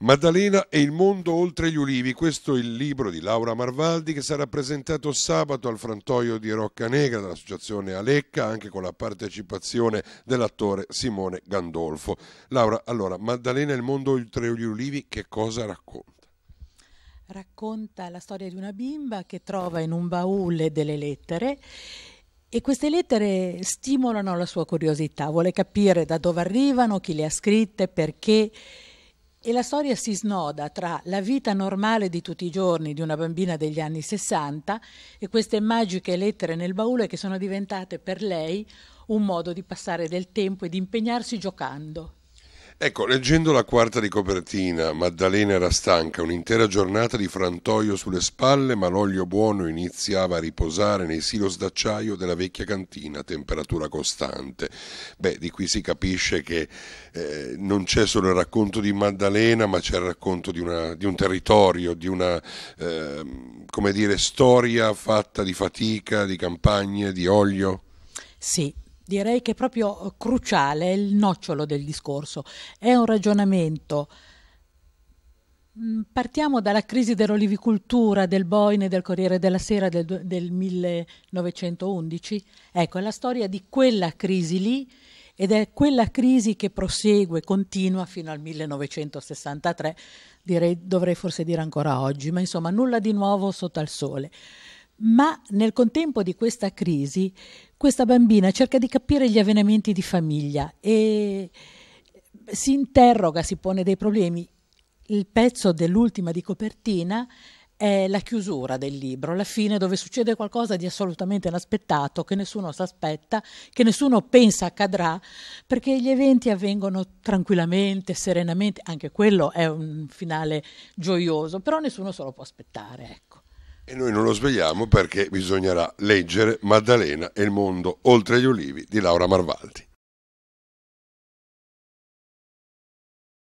Maddalena e il mondo oltre gli ulivi, questo è il libro di Laura Marvaldi che sarà presentato sabato al frantoio di Roccanegra Negra dall'associazione Alecca, anche con la partecipazione dell'attore Simone Gandolfo. Laura, allora, Maddalena e il mondo oltre gli ulivi che cosa racconta? Racconta la storia di una bimba che trova in un baule delle lettere e queste lettere stimolano la sua curiosità, vuole capire da dove arrivano, chi le ha scritte, perché e la storia si snoda tra la vita normale di tutti i giorni di una bambina degli anni 60 e queste magiche lettere nel baule che sono diventate per lei un modo di passare del tempo e di impegnarsi giocando. Ecco, leggendo la quarta di copertina, Maddalena era stanca, un'intera giornata di frantoio sulle spalle, ma l'olio buono iniziava a riposare nei silos d'acciaio della vecchia cantina a temperatura costante. Beh, di qui si capisce che eh, non c'è solo il racconto di Maddalena, ma c'è il racconto di, una, di un territorio, di una eh, come dire, storia fatta di fatica, di campagne, di olio. Sì, direi che è proprio eh, cruciale, è il nocciolo del discorso, è un ragionamento. Mm, partiamo dalla crisi dell'olivicultura, del Boine, del Corriere della Sera del, del 1911. Ecco, è la storia di quella crisi lì ed è quella crisi che prosegue, continua fino al 1963, direi, dovrei forse dire ancora oggi, ma insomma nulla di nuovo sotto al sole. Ma nel contempo di questa crisi, questa bambina cerca di capire gli avvenimenti di famiglia e si interroga, si pone dei problemi. Il pezzo dell'ultima di copertina è la chiusura del libro, la fine dove succede qualcosa di assolutamente inaspettato, che nessuno si aspetta, che nessuno pensa accadrà, perché gli eventi avvengono tranquillamente, serenamente, anche quello è un finale gioioso, però nessuno se lo può aspettare, ecco e noi non lo svegliamo perché bisognerà leggere Maddalena e il mondo oltre gli ulivi di Laura Marvaldi.